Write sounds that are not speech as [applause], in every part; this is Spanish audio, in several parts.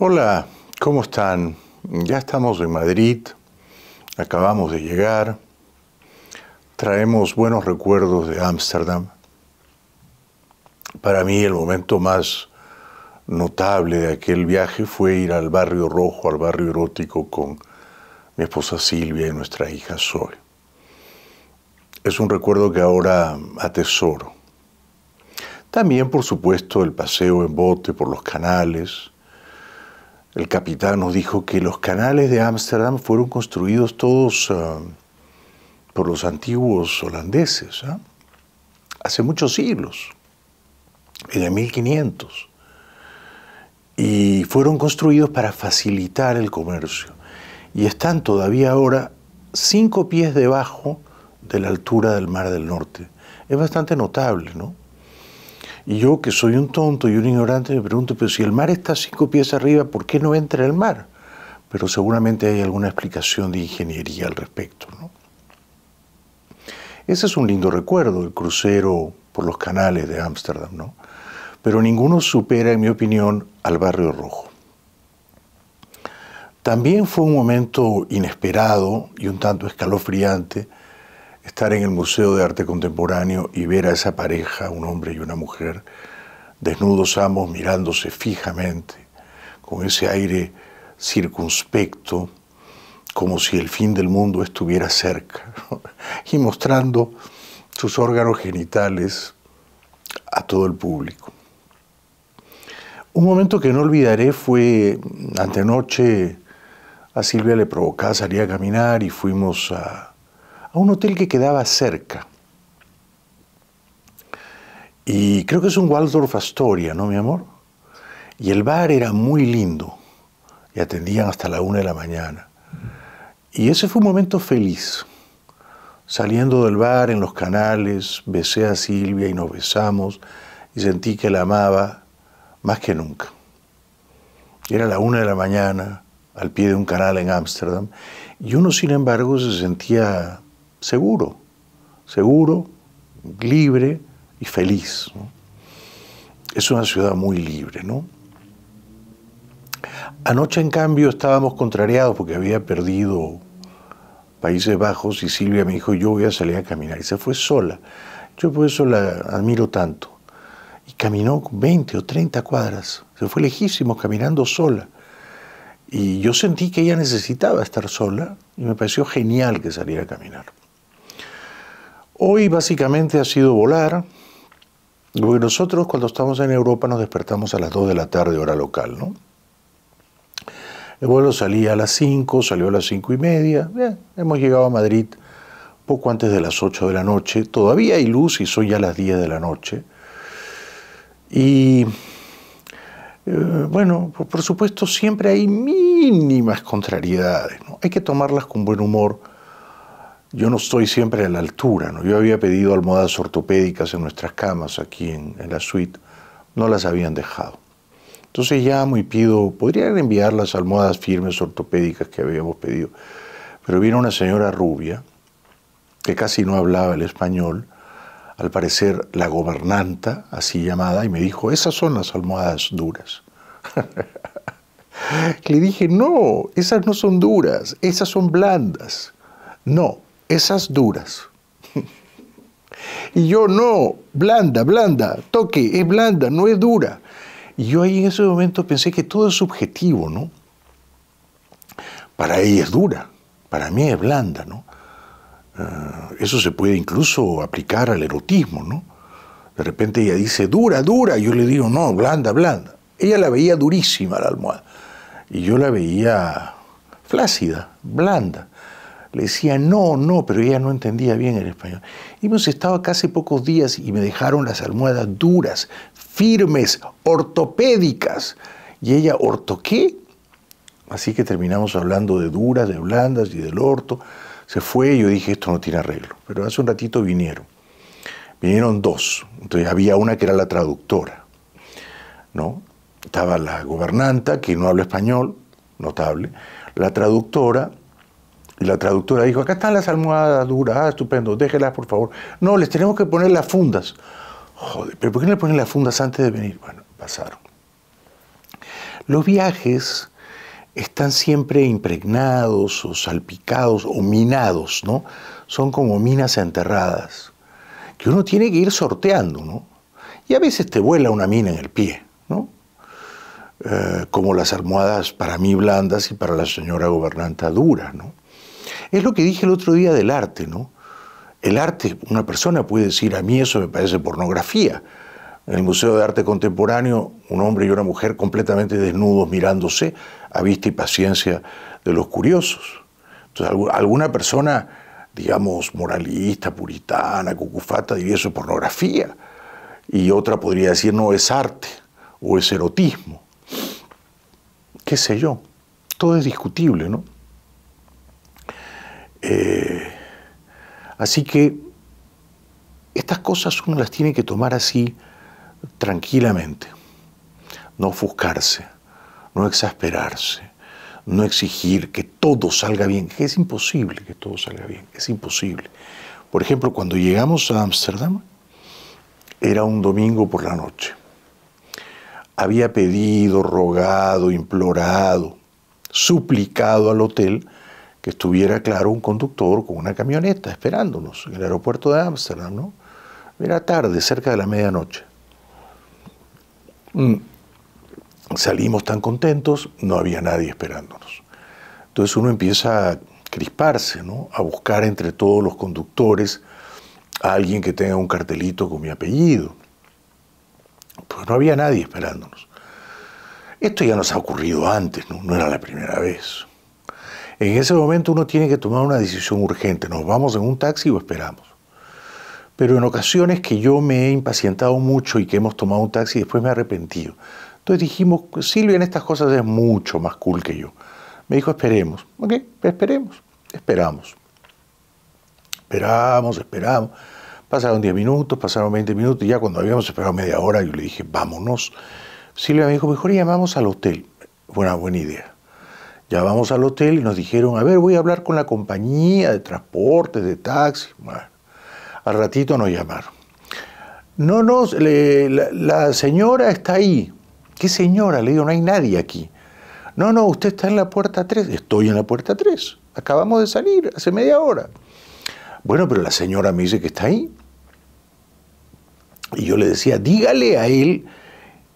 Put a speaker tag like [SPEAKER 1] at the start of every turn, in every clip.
[SPEAKER 1] Hola, ¿cómo están? Ya estamos en Madrid, acabamos de llegar, traemos buenos recuerdos de Ámsterdam. Para mí el momento más notable de aquel viaje fue ir al barrio rojo, al barrio erótico con mi esposa Silvia y nuestra hija Zoe. Es un recuerdo que ahora atesoro. También, por supuesto, el paseo en bote por los canales, el capitán nos dijo que los canales de Ámsterdam fueron construidos todos eh, por los antiguos holandeses, ¿ah? hace muchos siglos, en el 1500, y fueron construidos para facilitar el comercio, y están todavía ahora cinco pies debajo de la altura del Mar del Norte. Es bastante notable, ¿no? Y yo, que soy un tonto y un ignorante, me pregunto, pero si el mar está cinco pies arriba, ¿por qué no entra el mar? Pero seguramente hay alguna explicación de ingeniería al respecto. ¿no? Ese es un lindo recuerdo, el crucero por los canales de Ámsterdam, pero ninguno supera, en mi opinión, al Barrio Rojo. También fue un momento inesperado y un tanto escalofriante estar en el Museo de Arte Contemporáneo y ver a esa pareja, un hombre y una mujer, desnudos ambos mirándose fijamente, con ese aire circunspecto, como si el fin del mundo estuviera cerca, [laughs] y mostrando sus órganos genitales a todo el público. Un momento que no olvidaré fue antenoche, a Silvia le provocaba salir a caminar y fuimos a, a un hotel que quedaba cerca. Y creo que es un Waldorf Astoria, ¿no, mi amor? Y el bar era muy lindo. Y atendían hasta la una de la mañana. Y ese fue un momento feliz. Saliendo del bar en los canales, besé a Silvia y nos besamos y sentí que la amaba más que nunca. Era la una de la mañana, al pie de un canal en Ámsterdam, y uno sin embargo se sentía seguro, seguro, libre y feliz. Es una ciudad muy libre, ¿no? Anoche, en cambio, estábamos contrariados porque había perdido Países Bajos y Silvia me dijo, yo voy a salir a caminar. Y se fue sola. Yo por eso la admiro tanto. Y caminó 20 o 30 cuadras. Se fue lejísimo caminando sola. Y yo sentí que ella necesitaba estar sola y me pareció genial que saliera a caminar. Hoy básicamente ha sido volar, nosotros cuando estamos en Europa nos despertamos a las 2 de la tarde, hora local, El vuelo salía a las 5, salió a las 5 y media, hemos llegado a Madrid poco antes de las 8 de la noche, todavía hay luz y son ya las 10 de la noche. Y eh, bueno, por, supuesto siempre hay mínimas contrariedades, hay que tomarlas con buen humor yo no estoy siempre a la altura. ¿no? Yo había pedido almohadas ortopédicas en nuestras camas aquí en, la suite, no las habían dejado. Entonces llamo y pido, podrían enviar las almohadas firmes ortopédicas que habíamos pedido. Pero vino una señora rubia, que casi no hablaba el español, al parecer la gobernanta, así llamada, y me dijo, esas son las almohadas duras. [laughs] Le dije, no, esas no son duras, esas son blandas. No, esas duras. [laughs] y yo no, blanda, blanda, toque, es blanda, no es dura. Y yo ahí en ese momento pensé que todo es subjetivo, ¿no? Para ella es dura, para mí es blanda, ¿no? Eh, eso se puede incluso aplicar al erotismo, ¿no? De repente ella dice, dura, dura, yo le digo, no, blanda, blanda. Ella la veía durísima la almohada y yo la veía flácida, blanda le decía no, no, pero ella no entendía bien el español. hemos estado acá hace pocos días y me dejaron las almohadas duras, firmes, ortopédicas. Y ella, ¿orto qué? Así que terminamos hablando de duras, de blandas y del orto. Se fue y yo dije, esto no tiene arreglo. Pero hace un ratito vinieron. Vinieron dos. Entonces había una que era la traductora. ¿no? Estaba la gobernanta, que no habla español, notable. La traductora, y la traductora dijo, acá están las almohadas duras, ah, estupendo, déjelas por favor. No, les tenemos que poner las fundas. Joder, pero ¿por qué no le ponen las fundas antes de venir? Bueno, pasaron. Los viajes están siempre impregnados o salpicados o minados, ¿no? Son como minas enterradas, que uno tiene que ir sorteando, ¿no? Y a veces te vuela una mina en el pie, ¿no? Eh, como las almohadas para mí blandas y para la señora gobernanta duras, ¿no? Es lo que dije el otro día del arte, ¿no? El arte, una persona puede decir, a mí eso me parece pornografía. En el Museo de Arte Contemporáneo, un hombre y una mujer completamente desnudos mirándose a vista y paciencia de los curiosos. Entonces, alguna persona, digamos, moralista, puritana, cucufata, diría eso es pornografía. Y otra podría decir, no, es arte o es erotismo. ¿Qué sé yo? Todo es discutible, ¿no? Eh, así que estas cosas uno las tiene que tomar así tranquilamente, no ofuscarse, no exasperarse, no exigir que todo salga bien, que es imposible que todo salga bien, es imposible. Por ejemplo, cuando llegamos a Ámsterdam, era un domingo por la noche. Había pedido, rogado, implorado, suplicado al hotel que estuviera claro un conductor con una camioneta esperándonos en el aeropuerto de Ámsterdam, ¿no? Era tarde, cerca de la medianoche. Mm. Salimos tan contentos, no había nadie esperándonos. Entonces uno empieza a crisparse, ¿no? A buscar entre todos los conductores a alguien que tenga un cartelito con mi apellido. Pues no había nadie esperándonos. Esto ya nos ha ocurrido antes, no, no era la primera vez. En ese momento uno tiene que tomar una decisión urgente, nos vamos en un taxi o esperamos. Pero en ocasiones que yo me he impacientado mucho y que hemos tomado un taxi después me he arrepentido. Entonces dijimos, Silvia en estas cosas es mucho más cool que yo. Me dijo, esperemos. Ok, esperemos. Esperamos. Esperamos, esperamos. Pasaron 10 minutos, pasaron 20 minutos, y ya cuando habíamos esperado media hora, yo le dije, vámonos. Silvia me dijo, mejor llamamos al hotel. Fue buena idea. Ya vamos al hotel y nos dijeron, a ver, voy a hablar con la compañía de transporte, de taxi. al ratito nos llamaron. No, no, la, la, señora está ahí. ¿Qué señora? Le digo, no hay nadie aquí. No, no, usted está en la puerta 3. Estoy en la puerta 3. Acabamos de salir hace media hora. Bueno, pero la señora me dice que está ahí. Y yo le decía, dígale a él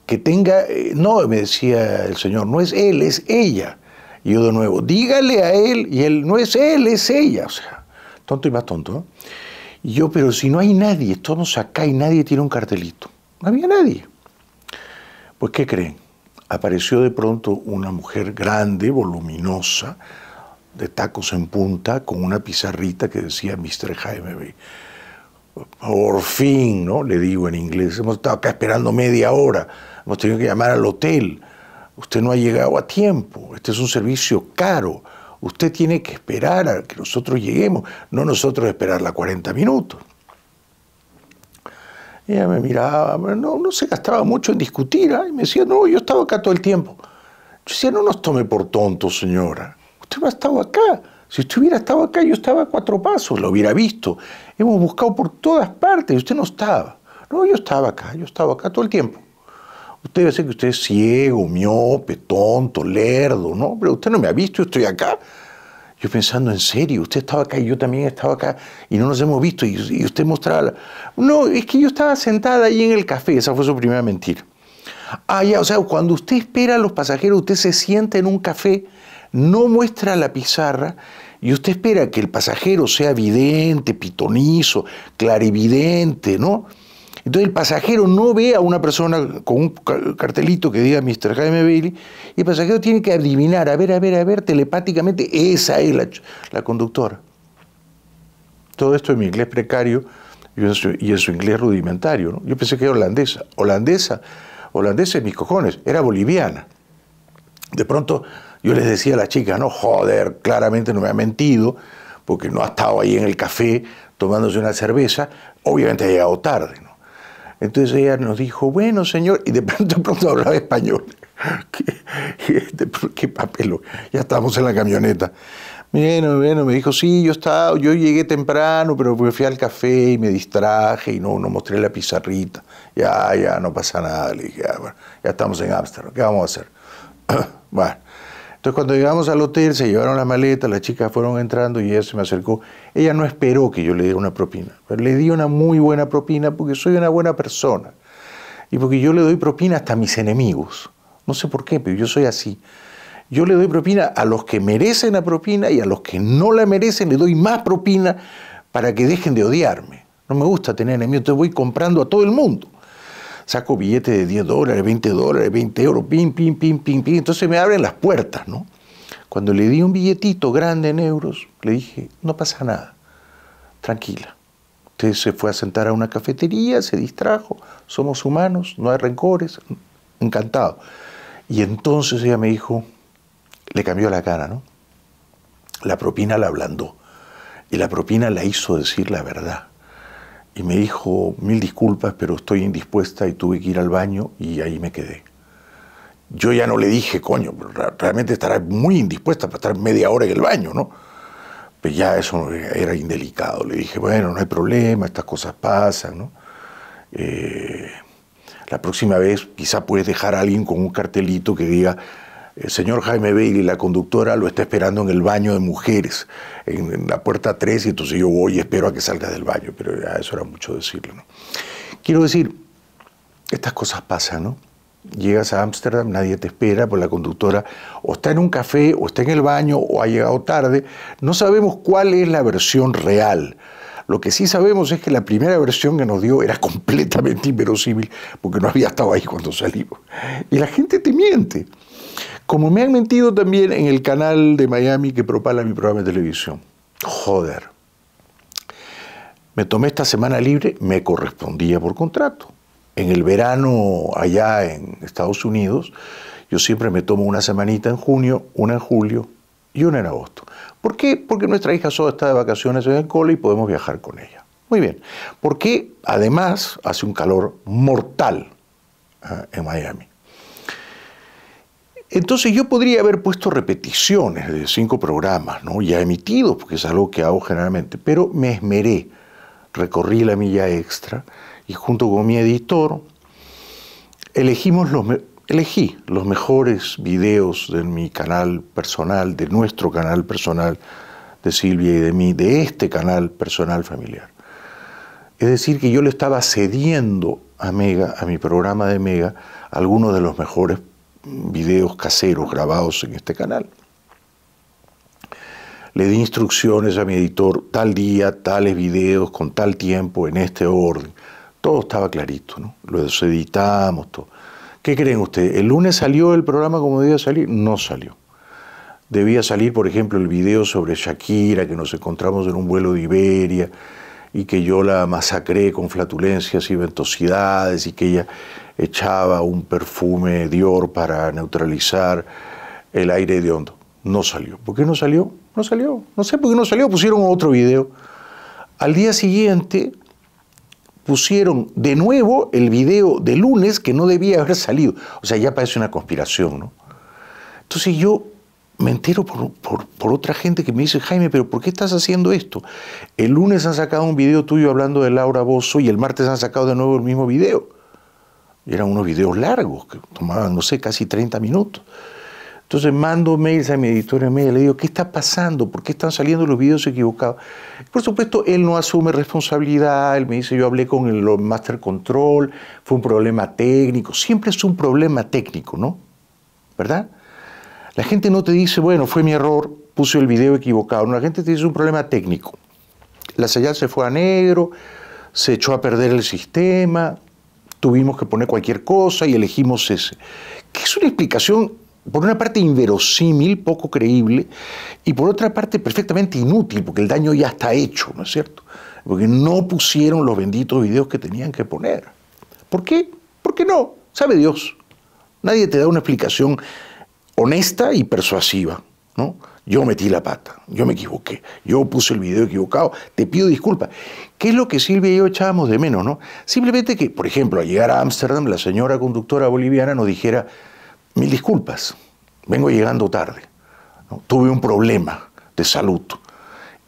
[SPEAKER 1] que tenga... Eh, no, me decía el señor, no es él, es ella. Y yo de nuevo, dígale a él, y él no es él, es ella. O sea, tonto y más tonto. ¿no? ¿eh? Y yo, pero si no hay nadie, todos acá y nadie tiene un cartelito. No había nadie. Pues, ¿qué creen? Apareció de pronto una mujer grande, voluminosa, de tacos en punta, con una pizarrita que decía Mr. Jaime Por fin, ¿no? Le digo en inglés. Hemos estado acá esperando media hora. Hemos tenido que llamar al hotel usted no ha llegado a tiempo, este es un servicio caro, usted tiene que esperar a que nosotros lleguemos, no nosotros esperar la 40 minutos. ella me miraba, no, se gastaba mucho en discutir, ¿ah? y me decía, no, yo estaba acá todo el tiempo. Yo decía, no nos tome por tontos señora, usted no ha estado acá. Si usted hubiera estado acá, yo estaba a cuatro pasos, lo hubiera visto. Hemos buscado por todas partes y usted no estaba. No, yo estaba acá, yo estaba acá todo el tiempo. Usted debe ser que usted es ciego, miope, tonto, lerdo, ¿no? Pero usted no me ha visto, yo estoy acá. Yo pensando, en serio, usted estaba acá y yo también estaba acá y no nos hemos visto y, usted mostraba... No, es que yo estaba sentada ahí en el café, esa fue su primera mentira. Ah, ya, o sea, cuando usted espera a los pasajeros, usted se sienta en un café, no muestra la pizarra y usted espera que el pasajero sea vidente, pitonizo, clarividente, ¿no? Entonces el pasajero no ve a una persona con un cartelito que diga Mr. Jaime Bailey, y el pasajero tiene que adivinar, a ver, a ver, a ver, telepáticamente, esa es la, la conductora. Todo esto en mi inglés precario y en su, inglés rudimentario. ¿no? Yo pensé que era holandesa. Holandesa, holandesa en mis cojones, era boliviana. De pronto yo les decía a las chicas, no, joder, claramente no me ha mentido, porque no ha estado ahí en el café tomándose una cerveza, obviamente ha llegado tarde. ¿no? Entonces ella nos dijo, bueno, señor, y de pronto, [laughs] hablaba español. ¿Qué, papel? Ya estábamos en la camioneta. Bueno, bueno, me dijo, sí, yo estaba, yo llegué temprano, pero fui al café y me distraje y no, no mostré la pizarrita. Ya, ya, no pasa nada. Le dije, ya, ah, ya estamos en Ámsterdam, ¿qué vamos a hacer? [clears throat] bueno. Entonces cuando llegamos al hotel se llevaron la maleta, las chicas fueron entrando y ella se me acercó. Ella no esperó que yo le diera una propina, pero le di una muy buena propina porque soy una buena persona y porque yo le doy propina hasta a mis enemigos. No sé por qué, pero yo soy así. Yo le doy propina a los que merecen la propina y a los que no la merecen le doy más propina para que dejen de odiarme. No me gusta tener enemigos, te voy comprando a todo el mundo saco billetes de 10 dólares, 20 dólares, 20 euros, pim, pim, pim, pim, pim. Entonces me abren las puertas, ¿no? Cuando le di un billetito grande en euros, le dije, no pasa nada, tranquila. Usted se fue a sentar a una cafetería, se distrajo, somos humanos, no hay rencores, encantado. Y entonces ella me dijo, le cambió la cara, ¿no? La propina la ablandó y la propina la hizo decir la verdad y me dijo mil disculpas, pero estoy indispuesta y tuve que ir al baño y ahí me quedé. Yo ya no le dije, coño, realmente estará muy indispuesta para estar media hora en el baño, ¿no? Pues ya eso era indelicado. Le dije, bueno, no hay problema, estas cosas pasan, ¿no? Eh, la próxima vez quizá puedes dejar a alguien con un cartelito que diga, el señor Jaime Bailey, la conductora, lo está esperando en el baño de mujeres, en, la puerta 3, y entonces yo voy y espero a que salgas del baño, pero eso era mucho decirlo. ¿no? Quiero decir, estas cosas pasan, ¿no? Llegas a Ámsterdam, nadie te espera, por pues la conductora o está en un café, o está en el baño, o ha llegado tarde. No sabemos cuál es la versión real. Lo que sí sabemos es que la primera versión que nos dio era completamente inverosímil porque no había estado ahí cuando salimos. Y la gente te miente. Como me han mentido también en el canal de Miami que propala mi programa de televisión. Joder. Me tomé esta semana libre, me correspondía por contrato. En el verano allá en Estados Unidos, yo siempre me tomo una semanita en junio, una en julio y una en agosto. ¿Por qué? Porque nuestra hija Soda está de vacaciones en el cole y podemos viajar con ella. Muy bien. Porque además hace un calor mortal ah, en Miami. Entonces yo podría haber puesto repeticiones de cinco programas, ¿no? ya emitidos, porque es algo que hago generalmente, pero me esmeré, recorrí la milla extra y junto con mi editor elegimos elegí los mejores videos de mi canal personal, de nuestro canal personal, de Silvia y de mí, de este canal personal familiar. Es decir, que yo le estaba cediendo a Mega, a mi programa de Mega, algunos de los mejores videos caseros grabados en este canal. Le di instrucciones a mi editor, tal día, tales videos, con tal tiempo, en este orden. Todo estaba clarito, ¿no? Los editamos, todo. ¿Qué creen ustedes? ¿El lunes salió el programa como debía salir? No salió. Debía salir, por ejemplo, el video sobre Shakira, que nos encontramos en un vuelo de Iberia, y que yo la masacré con flatulencias y ventosidades y que ella echaba un perfume Dior para neutralizar el aire de hondo. No salió. ¿Por qué no salió? No salió. No sé por qué no salió. Pusieron otro video. Al día siguiente pusieron de nuevo el video de lunes que no debía haber salido. O sea, ya parece una conspiración, ¿no? Entonces yo me entero por, por, otra gente que me dice, Jaime, pero ¿por qué estás haciendo esto? El lunes han sacado un video tuyo hablando de Laura Bozo y el martes han sacado de nuevo el mismo video. Y eran unos videos largos, que tomaban, no sé, casi 30 minutos. Entonces mando mails a mi editora media, le digo, ¿qué está pasando? ¿Por qué están saliendo los videos equivocados? Por supuesto, él no asume responsabilidad, él me dice, yo hablé con el Master Control, fue un problema técnico, siempre es un problema técnico, ¿no? ¿Verdad? La gente no te dice, bueno, fue mi error, puse el video equivocado. No, la gente te dice un problema técnico. La señal se fue a negro, se echó a perder el sistema, tuvimos que poner cualquier cosa y elegimos ese. Que es una explicación, por una parte, inverosímil, poco creíble, y por otra parte, perfectamente inútil, porque el daño ya está hecho, ¿no es cierto? Porque no pusieron los benditos videos que tenían que poner. ¿Por qué? ¿Por no? Sabe Dios. Nadie te da una explicación honesta y persuasiva, ¿no? Yo metí la pata, yo me equivoqué, yo puse el video equivocado, te pido disculpas. ¿Qué es lo que Silvia y yo echábamos de menos, no? Simplemente que, por ejemplo, al llegar a Ámsterdam, la señora conductora boliviana nos dijera, mil disculpas, vengo llegando tarde, tuve un problema de salud.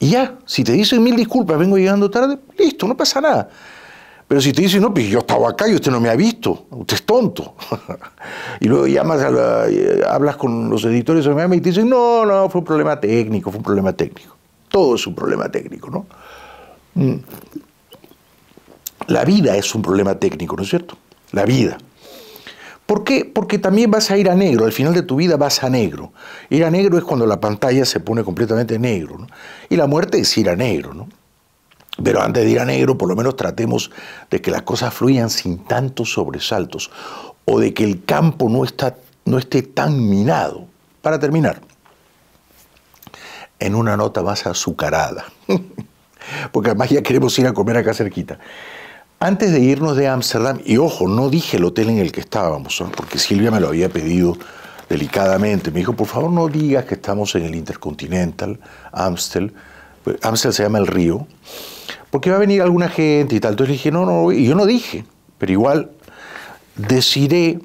[SPEAKER 1] Y ya, si te dicen mil disculpas, vengo llegando tarde, listo, no pasa nada. Pero si te dicen, no, pues yo estaba acá y usted no me ha visto, usted es tonto. [laughs] y luego llamas eh, hablas con los editores y te dicen, no, no, fue un problema técnico, fue un problema técnico. Todo es un problema técnico, ¿no? Mm. La vida es un problema técnico, ¿no es cierto? La vida. ¿Por qué? Porque también vas a ir a negro, al final de tu vida vas a negro. Ir a negro es cuando la pantalla se pone completamente negro, ¿no? Y la muerte es ir a negro, ¿no? Pero antes de ir a negro, por lo menos tratemos de que las cosas fluyan sin tantos sobresaltos o de que el campo no, está, no esté tan minado. Para terminar, en una nota más azucarada, [laughs] porque además ya queremos ir a comer acá cerquita. Antes de irnos de Ámsterdam, y ojo, no dije el hotel en el que estábamos, porque Silvia me lo había pedido delicadamente. Me dijo, por favor no digas que estamos en el Intercontinental, Amstel. Pues, Amstel se llama el río porque va a venir alguna gente y tal. Entonces le dije, no, no, y yo no dije, pero igual decidé.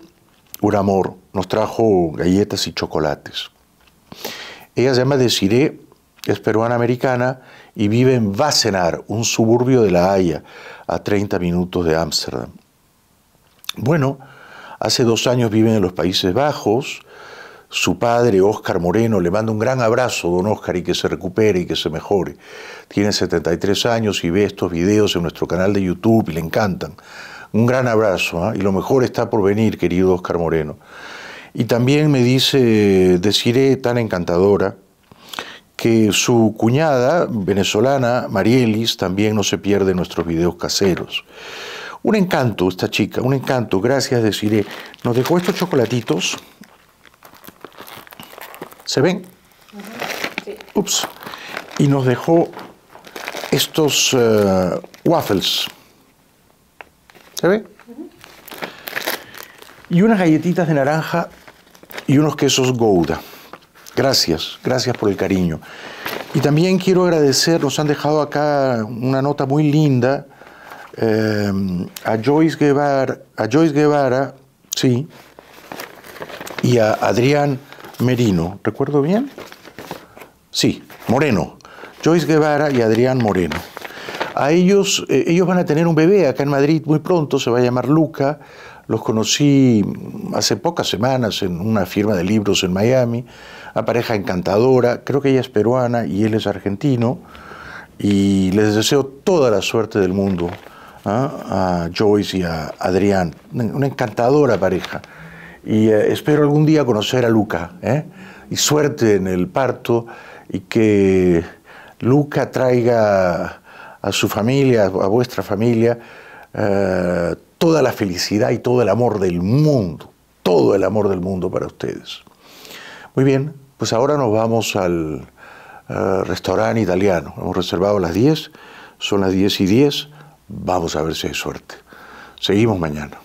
[SPEAKER 1] un amor. Nos trajo galletas y chocolates. Ella se llama Desiree, es peruana-americana y vive en Wassenaar, un suburbio de La Haya, a 30 minutos de Ámsterdam. Bueno, hace dos años vive en los Países Bajos, su padre, Óscar Moreno, le manda un gran abrazo, don Óscar, y que se recupere y que se mejore. Tiene 73 años y ve estos videos en nuestro canal de YouTube y le encantan. Un gran abrazo, ¿ah? y lo mejor está por venir, querido Óscar Moreno. Y también me dice deciré, tan encantadora, que su cuñada venezolana, Marielis, también no se pierde nuestros videos caseros. Un encanto esta chica, un encanto. Gracias, deciré. Nos dejó estos chocolatitos. ¿Se ven? sí. Ups. Y nos dejó estos eh, waffles. ¿Se ven? Y unas galletitas de naranja y unos quesos Gouda. Gracias, gracias por el cariño. Y también quiero agradecer, nos han dejado acá una nota muy linda eh, a Joyce Guevara, a Joyce Guevara, sí, y a Adrián Merino, ¿recuerdo bien? Sí, Moreno. Joyce Guevara y Adrián Moreno. A ellos, eh, ellos van a tener un bebé acá en Madrid muy pronto, se va a llamar Luca. Los conocí hace pocas semanas en una firma de libros en Miami, una pareja encantadora, creo que ella es peruana y él es argentino, y les deseo toda la suerte del mundo ¿ah? a Joyce y a Adrián, una encantadora pareja. Y eh, espero algún día conocer a Luca. ¿eh? Y suerte en el parto y que Luca traiga a su familia, a vuestra familia, eh, toda la felicidad y todo el amor del mundo. Todo el amor del mundo para ustedes. Muy bien, pues ahora nos vamos al restaurante italiano. Hemos reservado las 10, son las 10 y 10. Vamos a ver si hay suerte. Seguimos mañana.